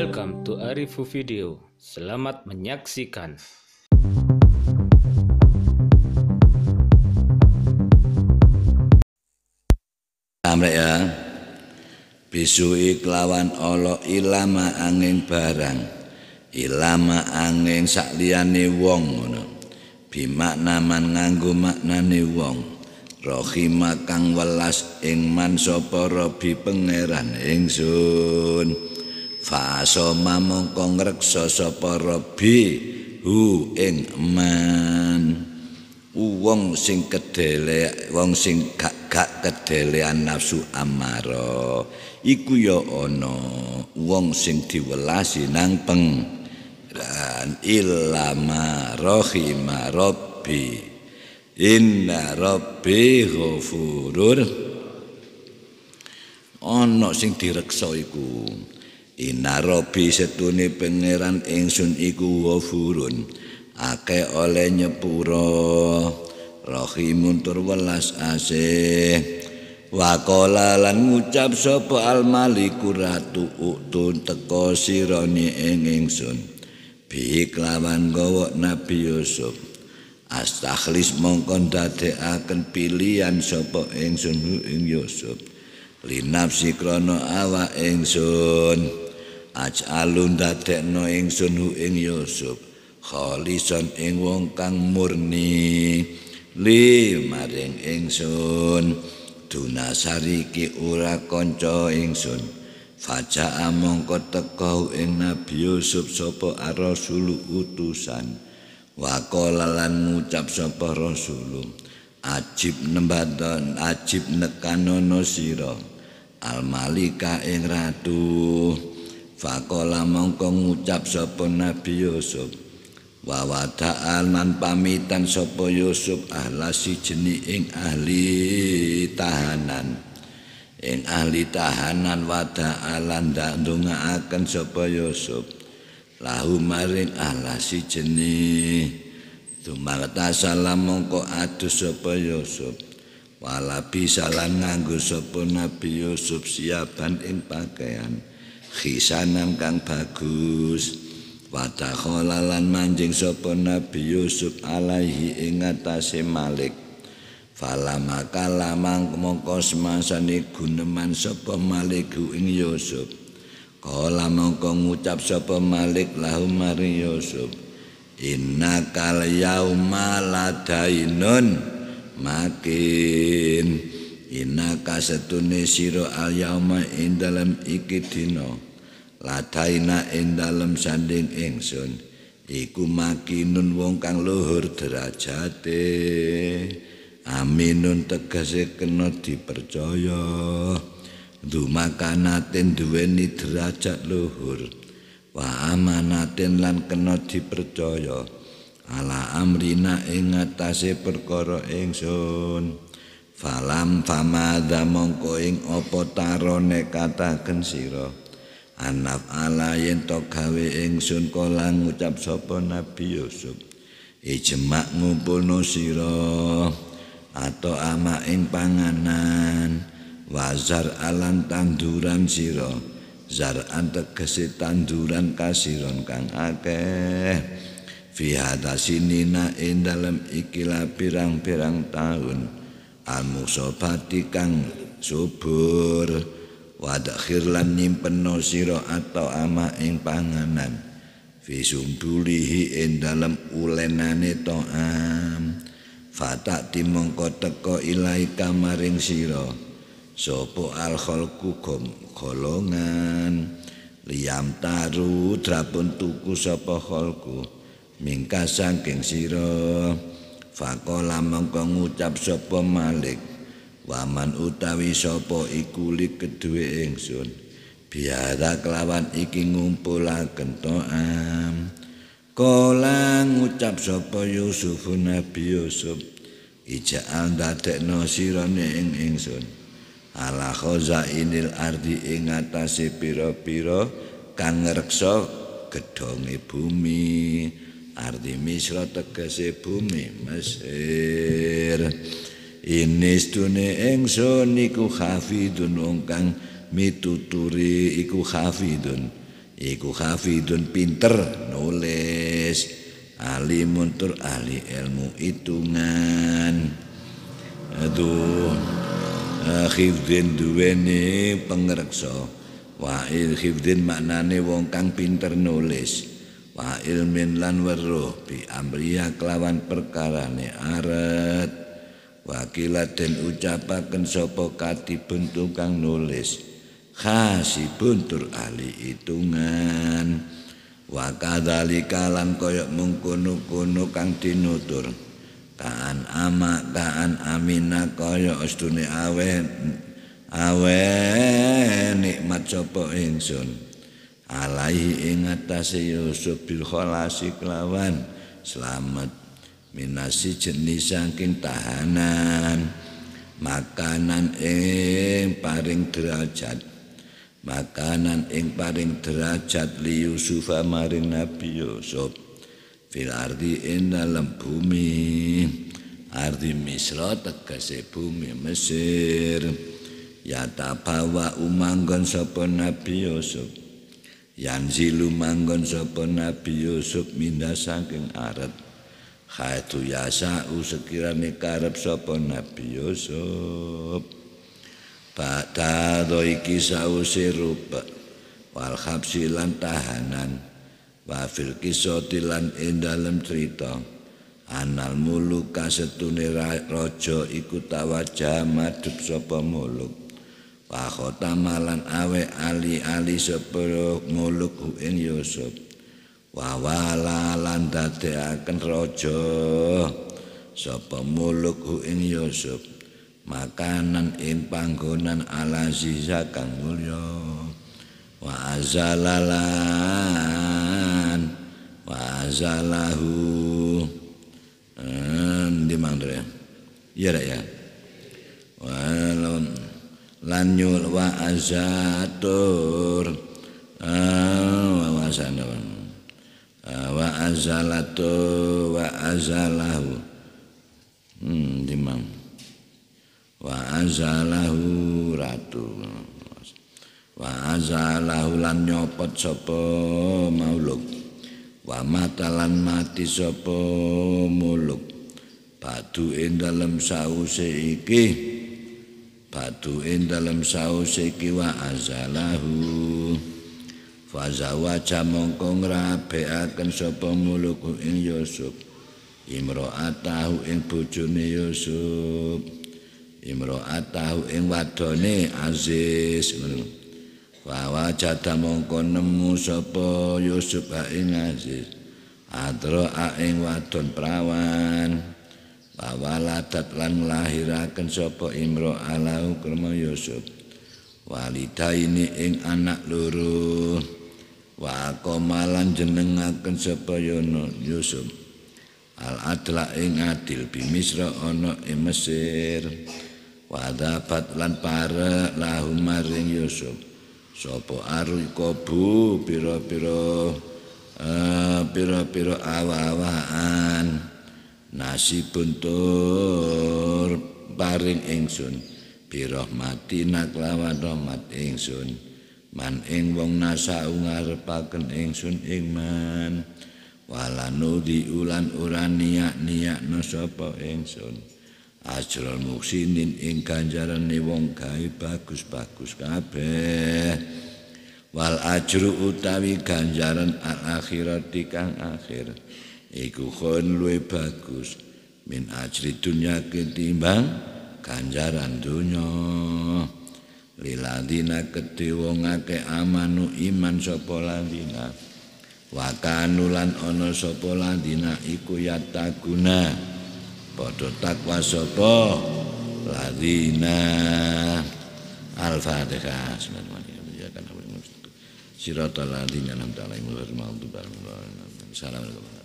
Welcome to Arifu Video. Selamat menyaksikan. Amrek nah, ya. Bisui kelawan Allah ilama angin barang. Ilama angin sakliani wong ngono. Bimakna man makna maknane wong. Rohimakang kang welas ing man sapa rabi pangeran ingsun faso mamangka ngreksa sapa rabi hu ing man wong sing kedele wong sing gak gak kedelean nafsu amaro iku ya ana wong sing diwelasi nang peng dan ilama rahima rabbi inna rabbi ghafurur ana sing direksa iku Inarobi setune pengeran ingsun iku wafurun ake oleh nyepuro rahimun tur welas asih waqala lan ngucap sapa al ratu utun teko sirani ing ingsun bi kelawan gawa nabi yusuf astakhlis mongkon dadekaken pilihan sapa ingsun ing yusuf linapsi krana awa ingsun Aj'alunda tekno ingsun hu ing Yusuf khalisan ing wong kang murni Limaring ingsun dunasari ki ora kanca ingsun faja mongko teka ing nabi Yusuf sapa ar-rasul utusan waqala lan ngucap sapa rasul ajib nembaton ajib nekanono sira al malika ing ratu Fakola mongko ngucap sopo Nabi Yusuf Wawadaan pamitan sopo Yusuf Ahla si jeni ing ahli tahanan Ing ahli tahanan wada alan dak dunga sopo Yusuf Lahu maring ahla si jeni Tumarta salam adus sopo Yusuf Walabi salam nganggu sopo Nabi Yusuf siaban ing pakaian khisanan kang bagus watakholalan manjing sapa nabi Yusuf alaihi ing malik falama kalamang mongko semasane guneman sapa malik ing Yusuf kala mongko ngucap sapa malik lahum Yusuf inna kal yauma ladainun makin Ina kasetune siro al yauma ing dalam iki dino Lataina ing dalam sanding ingsun Iku makinun wong kang luhur derajate Aminun tegese kena dipercaya Dumakanatin duweni derajat luhur Wa amanatin lan kena dipercaya Ala amrina ing atase perkara ingsun perkara ingsun falam famadha mongko ing apa tarone kataken sira anaf ala yen to gawe ingsun kolang ngucap sapa nabi yusuf Ijemak ngumpulno sira Ato ama panganan wazar alan tanduran sira zar antegese tanduran kasiron kang akeh fi sinina ing dalem ikilah pirang-pirang tahun. Al-Musabati kang subur Wadakhir lan nyimpeno siro atau ama ing panganan Fisumbulihi ing dalam ulenane to'am Fatak dimongko teko ilai kamaring siro Sopo al kukum kolongan Liam taru drapun tuku sopo kholku Mingka sangking siro siro faqala mangko ngucap sapa Malik waman utawi sapa iku li keduwe ingsun biara kelawan iki ngumpulaken to'am kala ngucap sapa Yusufun Nabi Yusuf ija'al dadekno sirane ing ingsun ala khazainil ardi ing atase pira-pira kang ngrekso gedhonge bumi arti misro tegese bumi Mesir ini stune engson iku hafidun ungkang mituturi iku khafidun iku khafidun pinter nulis Ahli tur ahli ilmu hitungan aduh khifdin duweni pengerekso wa khifdin maknane wong kang pinter nulis Pa ilmin lan weruh bi amriyah kelawan perkara ne aret wakila den ucapaken sapa katibun kang nulis Khasi tur ahli hitungan wakadhalika lan koyok mengkono-kono kang dinutur kaan ama kaan aminah koyok ustune awen awen nikmat sapa ingsun alaihi ing atase Yusuf bil khalasi kelawan selamat minasi jenis saking tahanan makanan ing paring derajat makanan ing paring derajat li Yusuf maring Nabi Yusuf fil ardi ing dalam bumi ardi Misra tegese bumi Mesir ya tapawa umanggon sapa Nabi Yusuf Yanzi lumanggon sapa Nabi Yusuf minah saking arep. Haitu yasa'u sekirane karep sapa Nabi Yusuf. Bata doiki sause rupa wal khabsi lan tahanan wa fil kisoti lan ing dalem cerita anal muluk kasetune raja iku tawaja madhep sapa muluk Pakota malan awe ali-ali sepuro muluk Huin Yusuf. wawala wa walalan akan rojo. sapa muluk Huin Yusuf makanan ing panggonan ala ziza kang mulio. wa azalalan wa azalahu hmm, eh, di mandre iya ya anyul wa azatur ah, wa azalawan ah, wa azalatu wa azalahu hmm dimam wa azalahu ratu wa azalahu lan nyopot sapa mauluk wa matalan mati sapa muluk badu ing dalem sause iki Batu in dalam sause kiwa azalahu Faza waca mongkong rabe akan muluku in Yusuf Imro atahu ing bujuni Yusuf Imro atahu ing wadoni aziz Fa waca tamongko nemu sopa Yusuf ha ing aziz Adro ha wadon perawan Wawaladat lan melahirakan sopo imro alau kerma Yusuf Walida ini ing anak luruh, Wa komalan jenengakan sopo yono Yusuf Al adla ing adil bimisra ono ing Mesir Wadabat lan para lahumaring Yusuf Sopo arul kobu piro-piro eh, Piro-piro uh, awa-awaan piro piro piro piro uh awa awaan nasibun tur paring ingsun birahmati naklawan rahmat ingsun man ing wong nasau ngarepaken ingsun ingman, man wala nudi ulan ora niat niat no ingsun ajrul muksinin ing ganjarane wong gawe bagus-bagus kabeh wal ajru utawi ganjaran akhirat dikang akhirat iku khon luwe bagus min ajri dunya ketimbang ganjaran dunya liladina dina wong akeh amanu iman sapa ladina wakanulan ono ana sapa ladina iku yataguna padha takwa sapa ladina al-fatihah Sirotol ladina namta alaihim wa wa Assalamualaikum.